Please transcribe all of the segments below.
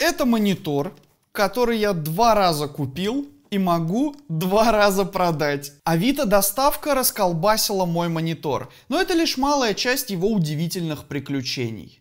Это монитор, который я два раза купил и могу два раза продать. Авито доставка расколбасила мой монитор, но это лишь малая часть его удивительных приключений.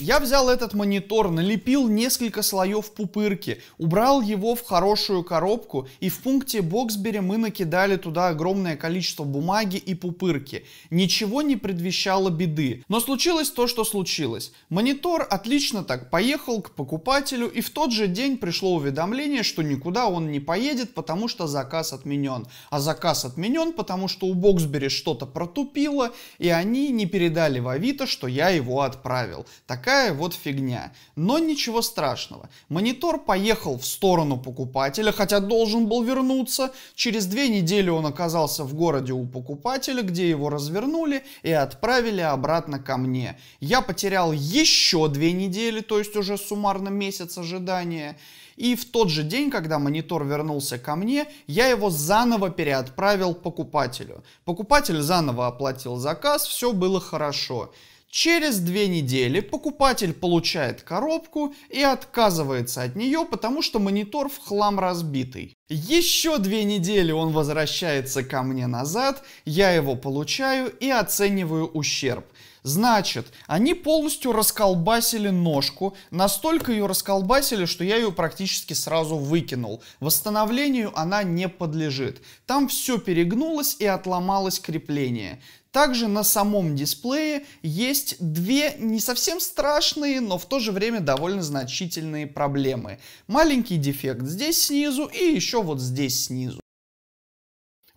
Я взял этот монитор, налепил несколько слоев пупырки, убрал его в хорошую коробку и в пункте Боксбери мы накидали туда огромное количество бумаги и пупырки. Ничего не предвещало беды, но случилось то, что случилось. Монитор отлично так поехал к покупателю и в тот же день пришло уведомление, что никуда он не поедет, потому что заказ отменен. А заказ отменен, потому что у Боксбери что-то протупило и они не передали в Авито, что я его отправил. Так такая вот фигня. Но ничего страшного. Монитор поехал в сторону покупателя, хотя должен был вернуться. Через две недели он оказался в городе у покупателя, где его развернули и отправили обратно ко мне. Я потерял еще две недели, то есть уже суммарно месяц ожидания. И в тот же день, когда монитор вернулся ко мне, я его заново переотправил покупателю. Покупатель заново оплатил заказ, все было хорошо. Через две недели покупатель получает коробку и отказывается от нее, потому что монитор в хлам разбитый. Еще две недели он возвращается ко мне назад, я его получаю и оцениваю ущерб – Значит, они полностью расколбасили ножку, настолько ее расколбасили, что я ее практически сразу выкинул. Восстановлению она не подлежит. Там все перегнулось и отломалось крепление. Также на самом дисплее есть две не совсем страшные, но в то же время довольно значительные проблемы. Маленький дефект здесь снизу и еще вот здесь снизу.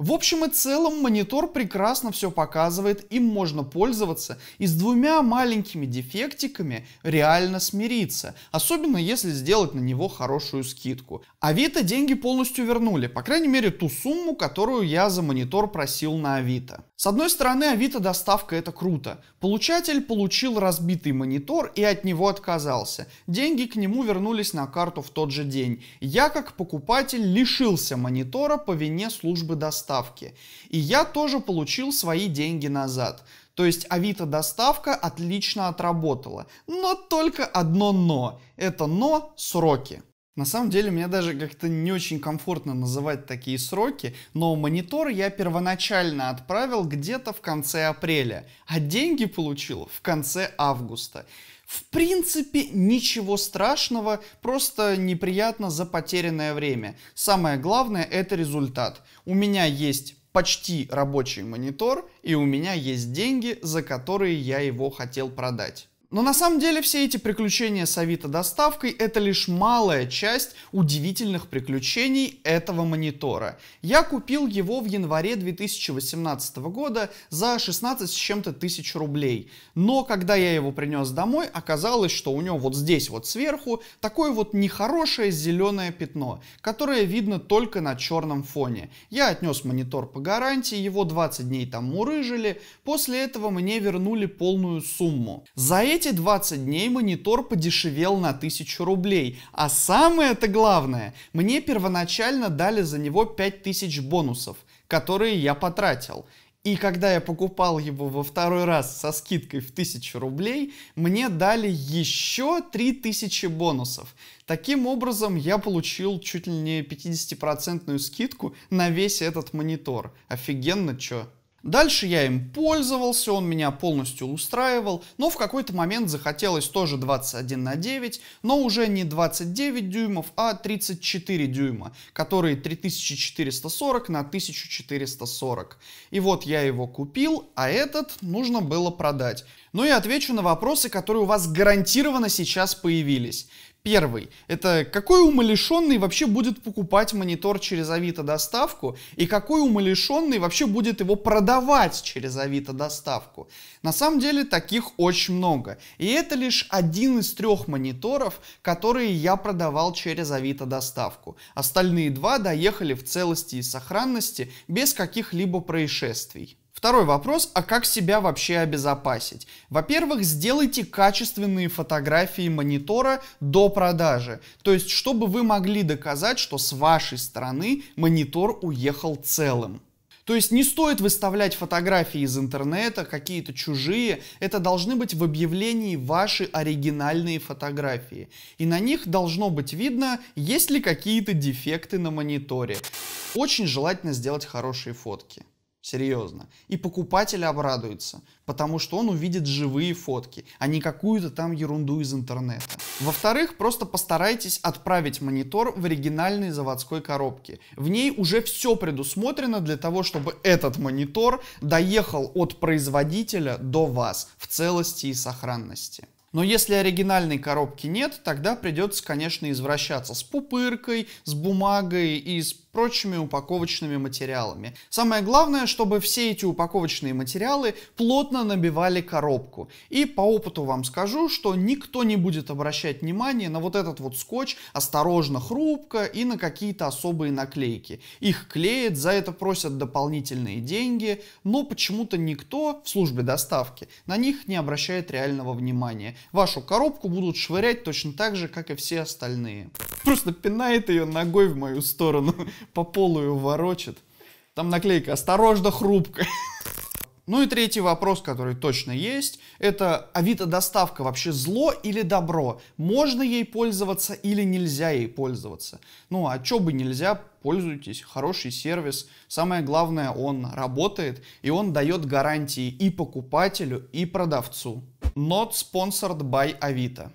В общем и целом монитор прекрасно все показывает, им можно пользоваться и с двумя маленькими дефектиками реально смириться, особенно если сделать на него хорошую скидку. А Авито деньги полностью вернули, по крайней мере ту сумму, которую я за монитор просил на Авито. С одной стороны, Авито доставка это круто. Получатель получил разбитый монитор и от него отказался. Деньги к нему вернулись на карту в тот же день. Я как покупатель лишился монитора по вине службы доставки. И я тоже получил свои деньги назад. То есть Авито доставка отлично отработала. Но только одно но. Это но сроки. На самом деле, мне даже как-то не очень комфортно называть такие сроки, но монитор я первоначально отправил где-то в конце апреля, а деньги получил в конце августа. В принципе, ничего страшного, просто неприятно за потерянное время. Самое главное – это результат. У меня есть почти рабочий монитор, и у меня есть деньги, за которые я его хотел продать. Но на самом деле все эти приключения с Авито доставкой это лишь малая часть удивительных приключений этого монитора. Я купил его в январе 2018 года за 16 с чем-то тысяч рублей. Но когда я его принес домой, оказалось, что у него вот здесь вот сверху такое вот нехорошее зеленое пятно, которое видно только на черном фоне. Я отнес монитор по гарантии, его 20 дней там мурыжили, после этого мне вернули полную сумму. За эти эти 20 дней монитор подешевел на 1000 рублей. А самое это главное, мне первоначально дали за него 5000 бонусов, которые я потратил. И когда я покупал его во второй раз со скидкой в 1000 рублей, мне дали еще 3000 бонусов. Таким образом, я получил чуть ли не 50% скидку на весь этот монитор. Офигенно, чё? Дальше я им пользовался, он меня полностью устраивал, но в какой-то момент захотелось тоже 21 на 9, но уже не 29 дюймов, а 34 дюйма, которые 3440 на 1440. И вот я его купил, а этот нужно было продать. Ну и отвечу на вопросы, которые у вас гарантированно сейчас появились. Первый. Это какой умалишенный вообще будет покупать монитор через Авито доставку и какой умалишенный вообще будет его продавать через Авито доставку. На самом деле таких очень много. И это лишь один из трех мониторов, которые я продавал через Авито доставку. Остальные два доехали в целости и сохранности без каких-либо происшествий. Второй вопрос, а как себя вообще обезопасить? Во-первых, сделайте качественные фотографии монитора до продажи, то есть чтобы вы могли доказать, что с вашей стороны монитор уехал целым. То есть не стоит выставлять фотографии из интернета, какие-то чужие, это должны быть в объявлении ваши оригинальные фотографии. И на них должно быть видно, есть ли какие-то дефекты на мониторе. Очень желательно сделать хорошие фотки. Серьезно. И покупатель обрадуется, потому что он увидит живые фотки, а не какую-то там ерунду из интернета. Во-вторых, просто постарайтесь отправить монитор в оригинальной заводской коробке. В ней уже все предусмотрено для того, чтобы этот монитор доехал от производителя до вас в целости и сохранности. Но если оригинальной коробки нет, тогда придется, конечно, извращаться с пупыркой, с бумагой и с прочими упаковочными материалами. Самое главное, чтобы все эти упаковочные материалы плотно набивали коробку. И по опыту вам скажу, что никто не будет обращать внимания на вот этот вот скотч осторожно хрупко и на какие-то особые наклейки. Их клеят, за это просят дополнительные деньги, но почему-то никто в службе доставки на них не обращает реального внимания. Вашу коробку будут швырять точно так же, как и все остальные. Просто пинает ее ногой в мою сторону, по полу ее ворочит. Там наклейка «Осторожно, хрупкая». Ну и третий вопрос, который точно есть, это авито-доставка вообще зло или добро? Можно ей пользоваться или нельзя ей пользоваться? Ну а чё бы нельзя, пользуйтесь, хороший сервис. Самое главное, он работает и он дает гарантии и покупателю, и продавцу. Not sponsored by Авито.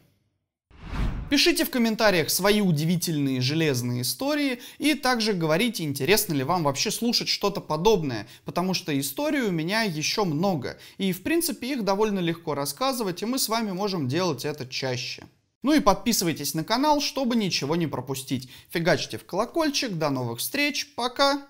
Пишите в комментариях свои удивительные железные истории и также говорите, интересно ли вам вообще слушать что-то подобное, потому что историй у меня еще много, и в принципе их довольно легко рассказывать, и мы с вами можем делать это чаще. Ну и подписывайтесь на канал, чтобы ничего не пропустить. Фигачьте в колокольчик, до новых встреч, пока!